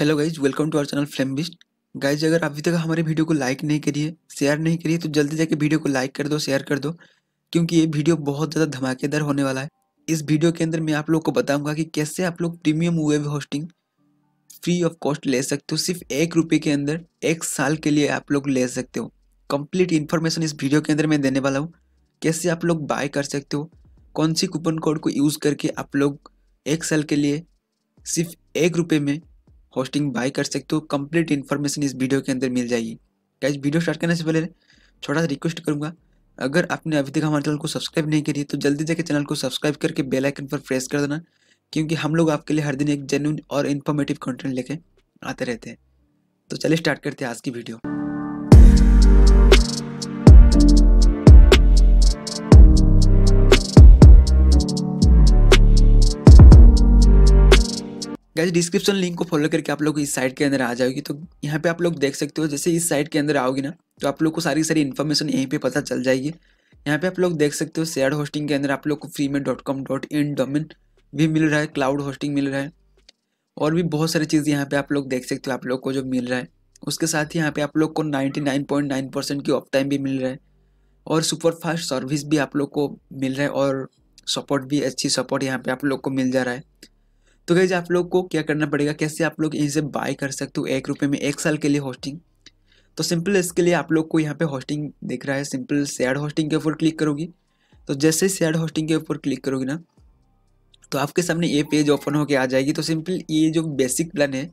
hello guys welcome to our channel flame beast guys अगर अभी तक हमारे वीडियो को लाइक नहीं करिए शेयर नहीं करिए तो जल्दी जाके वीडियो को लाइक कर दो शेयर कर दो क्योंकि ये वीडियो बहुत ज़्यादा धमाकेदार होने वाला है इस वीडियो के अंदर मैं आप लोग को बताऊंगा कि कैसे आप लोग premium web hosting free of cost ले सकते हो सिर्फ एक रुपये के अंदर एक साल के लिए आप लोग ले सकते हो कम्प्लीट इन्फॉर्मेशन इस वीडियो के अंदर मैं देने वाला हूँ कैसे आप लोग बाय कर सकते हो कौन सी कूपन कोड को यूज़ करके आप लोग एक साल के लिए सिर्फ एक रुपये में होस्टिंग बाय कर सकते हो कंप्लीट इन्फॉर्मेशन इस वीडियो के अंदर मिल जाएगी गाइज वीडियो स्टार्ट करने से पहले छोटा सा रिक्वेस्ट करूँगा अगर आपने अभी तक हमारे चैनल को सब्सक्राइब नहीं करी तो जल्दी जाकर चैनल को सब्सक्राइब करके बेल आइकन पर प्रेस कर देना क्योंकि हम लोग आपके लिए हर दिन एक जेन्यून और इन्फॉर्मेटिव कंटेंट लेके आते रहते हैं तो चलिए स्टार्ट करते हैं आज की वीडियो गैस डिस्क्रिप्शन लिंक को फॉलो करके आप लोग इस साइट के अंदर आ जाओगी तो यहाँ पे आप लोग देख सकते हो जैसे इस साइट के अंदर आओगे ना तो आप लोग को सारी सारी इन्फॉर्मेशन यहीं पे पता चल जाएगी यहाँ पे आप लोग देख सकते हो शेयर होस्टिंग के अंदर आप लोग को फ्री में dot com dot in domain भी मिल रहा है क्लाउड होस्टिंग मिल रहा है और भी बहुत सारी चीज़ यहाँ पे आप लोग देख सकते हो आप लोग को जो मिल रहा है उसके साथ ही यहाँ पे आप लोग को नाइन्टी परसेंट की ऑफ टाइम भी मिल रहा है और सुपर फास्ट सर्विस भी आप लोग को मिल रहा है और सपोर्ट भी अच्छी सपोर्ट यहाँ पे आप लोग को मिल जा रहा है तो गैज आप लोग को क्या करना पड़ेगा कैसे आप लोग यहीं से बाय कर सकते हो एक रुपये में एक साल के लिए होस्टिंग तो सिंपल इसके लिए आप लोग को यहाँ पे होस्टिंग दिख रहा है सिंपल सैड होस्टिंग के ऊपर क्लिक करोगी तो जैसे ही सैड होस्टिंग के ऊपर क्लिक करोगी ना तो आपके सामने ये पेज ओपन होके आ जाएगी तो सिंपल ये जो बेसिक प्लान है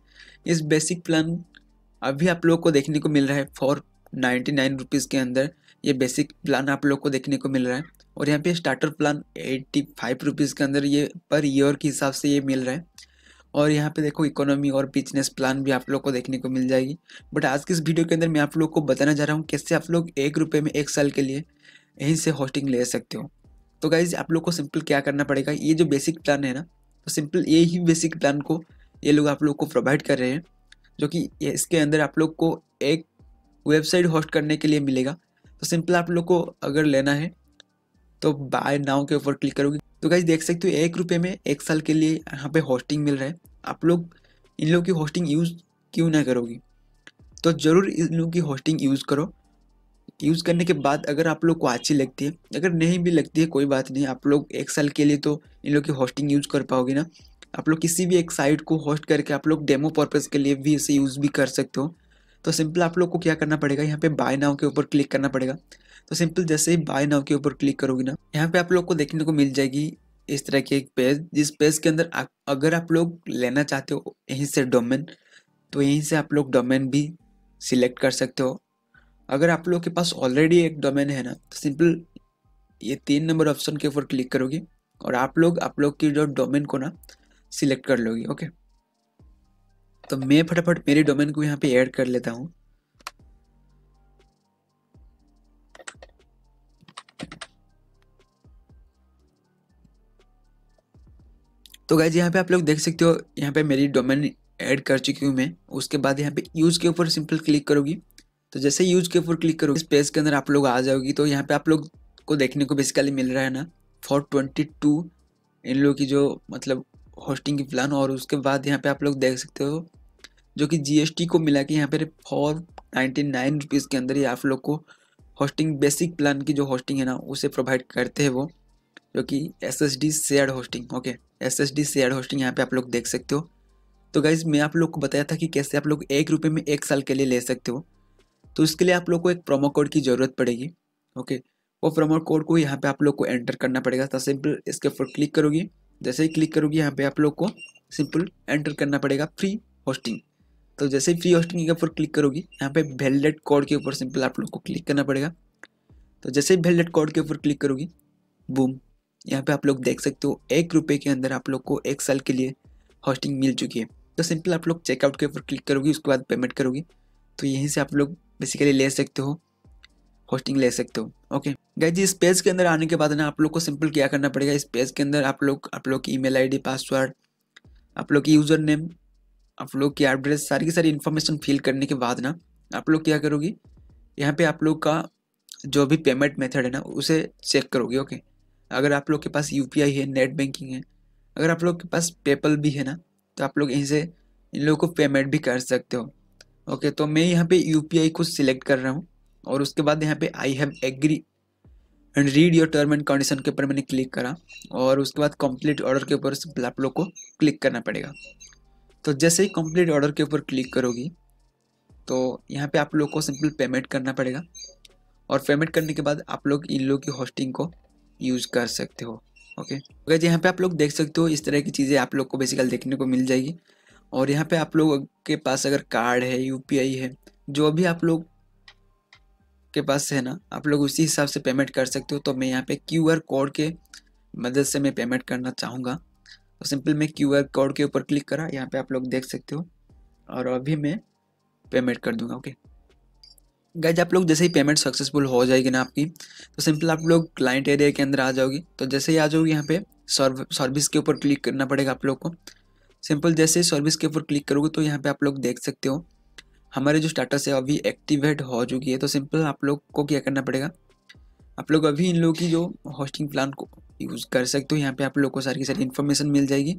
इस बेसिक प्लान अभी आप लोग को देखने को मिल रहा है फॉर नाइन्टी नाइन रुपीज़ के अंदर ये बेसिक प्लान आप लोग को देखने को मिल रहा है और यहाँ पे starter plan eighty five rupees के अंदर ये पर ईयर के हिसाब से ये मिल रहा है और यहाँ पे देखो इकोनॉमी और बिजनेस प्लान भी आप लोग को देखने को मिल जाएगी बट आज की इस वीडियो के अंदर मैं आप लोग को बताना चाह रहा हूँ कैसे आप लोग एक रुपये में एक साल के लिए यहीं से होस्टिंग ले सकते हो तो गाइज आप लोग को सिंपल क्या करना पड़ेगा ये जो बेसिक प्लान है ना तो सिंपल ये ही बेसिक प्लान को ये लोग आप लोग को प्रोवाइड कर रहे हैं जो कि इसके अंदर आप लोग को एक वेबसाइट होस्ट करने के लिए मिलेगा तो सिंपल आप लोग को अगर लेना है तो बाय नाउ के ऊपर क्लिक करोगे तो गाइज देख सकते हो एक रुपये में एक साल के लिए यहाँ पे होस्टिंग मिल रहा है आप लोग इन लोग की होस्टिंग यूज़ क्यों ना करोगे तो ज़रूर इन लोग की होस्टिंग यूज़ करो यूज़ करने के बाद अगर आप लोग को अच्छी लगती है अगर नहीं भी लगती है कोई बात नहीं आप लोग एक साल के लिए तो इन लोग की होस्टिंग यूज़ कर पाओगे ना आप लोग किसी भी एक साइट को होस्ट करके आप लोग डेमो पर्पज़ के लिए भी इसे यूज़ भी कर सकते हो तो सिंपल आप लोग को क्या करना पड़ेगा यहाँ पे बाय नाव के ऊपर क्लिक करना पड़ेगा तो सिंपल जैसे ही बाय नाव के ऊपर क्लिक करोगे ना यहाँ पे आप लोग को देखने को मिल जाएगी इस तरह की एक पेज जिस पेज के अंदर आप अगर आप लोग लेना चाहते हो यहीं से डोमेन तो यहीं से आप लोग डोमेन भी सिलेक्ट कर सकते हो अगर आप लोग के पास ऑलरेडी एक डोमेन है ना तो सिंपल ये तीन नंबर ऑप्शन के ऊपर क्लिक करोगे और आप लोग आप लोग की जो डोमेन को ना सिलेक्ट कर लोगे ओके तो मैं फटाफट मेरे डोमेन को यहाँ पे ऐड कर लेता हूँ तो गाइज यहाँ पे आप लोग देख सकते हो यहाँ पे मेरी डोमेन ऐड कर चुकी हूँ मैं उसके बाद यहाँ पे यूज़ के ऊपर सिंपल क्लिक करोगी तो जैसे यूज के ऊपर क्लिक करोगे इस पेज के अंदर आप लोग आ जाओगी तो यहाँ पे आप लोग को देखने को बेसिकली मिल रहा है ना फोर ट्वेंटी टू इन लोगों की जो मतलब होस्टिंग की प्लान और उसके बाद यहाँ पे आप लोग देख सकते हो जो कि जी को मिला के यहाँ पर फोर नाइन्टी नाइन रुपीज़ के अंदर ही आप लोग को होस्टिंग बेसिक प्लान की जो होस्टिंग है ना उसे प्रोवाइड करते हैं वो जो कि S S D share hosting okay S S D share hosting यहाँ पे आप लोग देख सकते हो तो गाइज मैं आप लोग को बताया था कि कैसे आप लोग एक रुपये में एक साल के लिए ले सकते हो तो इसके लिए आप लोग को एक प्रोमो कोड की ज़रूरत पड़ेगी ओके वो प्रोमो कोड को यहाँ पे आप लोग को एंटर करना पड़ेगा तो सिंपल इसके ऊपर क्लिक करोगी जैसे ही क्लिक करोगी यहाँ पे आप लोग को सिंपल एंटर करना पड़ेगा फ्री होस्टिंग तो जैसे ही फ्री होस्टिंग के ऊपर क्लिक करोगी यहाँ पे वेलडेट कोड के ऊपर सिंपल आप लोग को क्लिक करना पड़ेगा तो जैसे ही वेलडेट कोड के ऊपर क्लिक करोगी बूम यहाँ पे आप लोग देख सकते हो एक रुपये के अंदर आप लोग को एक साल के लिए हॉस्टिंग मिल चुकी है तो सिंपल आप लोग चेकआउट के ऊपर क्लिक करोगी उसके बाद पेमेंट करोगी तो यहीं से आप लोग बेसिकली ले सकते हो होस्टिंग ले सकते हो ओके जी इस पेज के अंदर आने के बाद ना आप लोग को सिंपल क्या करना पड़ेगा इस पेज के अंदर आप लोग आप लोग की ईमेल आईडी पासवर्ड आप लोग की यूज़र नेम आप लोग की एड्रेस सारी की सारी इन्फॉर्मेशन फिल करने के बाद ना आप लोग क्या करोगी यहाँ पे आप लोग का जो भी पेमेंट मेथड है ना उसे चेक करोगे ओके अगर आप लोग के पास यू है नेट बैंकिंग है अगर आप लोग के पास पेपल भी है ना तो आप लोग यहीं से इन लोगों को पेमेंट भी कर सकते हो ओके तो मैं यहाँ पे यू को सिलेक्ट कर रहा हूँ और उसके बाद यहाँ पे I have agree and read your term and condition के ऊपर मैंने क्लिक करा और उसके बाद कंप्लीट ऑर्डर के ऊपर आप लोग को क्लिक करना पड़ेगा तो जैसे ही कंप्लीट ऑर्डर के ऊपर क्लिक करोगी तो यहाँ पे आप लोग को सिंपल पेमेंट करना पड़ेगा और पेमेंट करने के बाद आप लोग इन लोग की होस्टिंग को यूज़ कर सकते हो ओके अगर तो यहाँ पे आप लोग देख सकते हो इस तरह की चीज़ें आप लोग को बेसिकल देखने को मिल जाएगी और यहाँ पे आप लोग के पास अगर कार्ड है यू है जो भी आप लोग के पास है ना आप लोग उसी हिसाब से पेमेंट कर सकते हो तो मैं यहाँ पे क्यू कोड के मदद से मैं पेमेंट करना चाहूँगा तो सिंपल मैं क्यू आर कोड के ऊपर क्लिक करा यहाँ पे आप लोग देख सकते हो और अभी मैं पेमेंट कर दूंगा ओके गाइज आप लोग जैसे ही पेमेंट सक्सेसफुल हो जाएगी ना आपकी तो सिंपल आप लोग क्लाइंट एरिया के अंदर आ जाओगी तो जैसे ही आ जाओगी यहाँ पे सर्विस के ऊपर क्लिक करना पड़ेगा आप लोग को सिंपल जैसे ही सर्विस के ऊपर क्लिक करोगे तो यहाँ पे आप लोग देख सकते हो हमारे जो स्टाटस है अभी एक्टिवेट हो चुकी है तो सिंपल आप लोग को क्या करना पड़ेगा आप लोग अभी इन लोगों की जो होस्टिंग प्लान को यूज़ कर सकते हो यहाँ पे आप लोग को सारी की सारी इन्फॉर्मेशन मिल जाएगी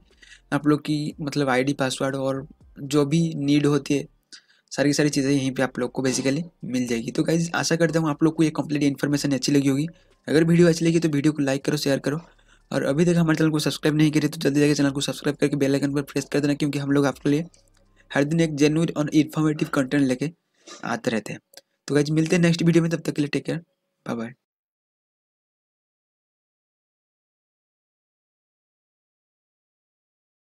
आप लोग की मतलब आईडी पासवर्ड और जो भी नीड होती है सारी की सारी चीज़ें यहीं पे आप लोग को बेसिकली मिल जाएगी तो गाइज आशा करता हूँ आप लोग को ये कम्प्लीट इन्फॉर्मेशन अच्छी लगी होगी अगर वीडियो अच्छी लगी तो वीडियो को लाइक करो शेयर करो और अभी तक हमारे चैनल को सब्सक्राइब नहीं करे तो जल्दी जाकर चैनल को सब्सक्राइब करके बेल आइकन पर प्रेस कर देना क्योंकि हम लोग आपके लिए हर दिन एक जेन्यून और इन्फॉर्मेटिव कंटेंट लेके आते रहते हैं तो गाइज मिलते हैं नेक्स्ट वीडियो में तब तक के लिए टेक केयर बाय बाय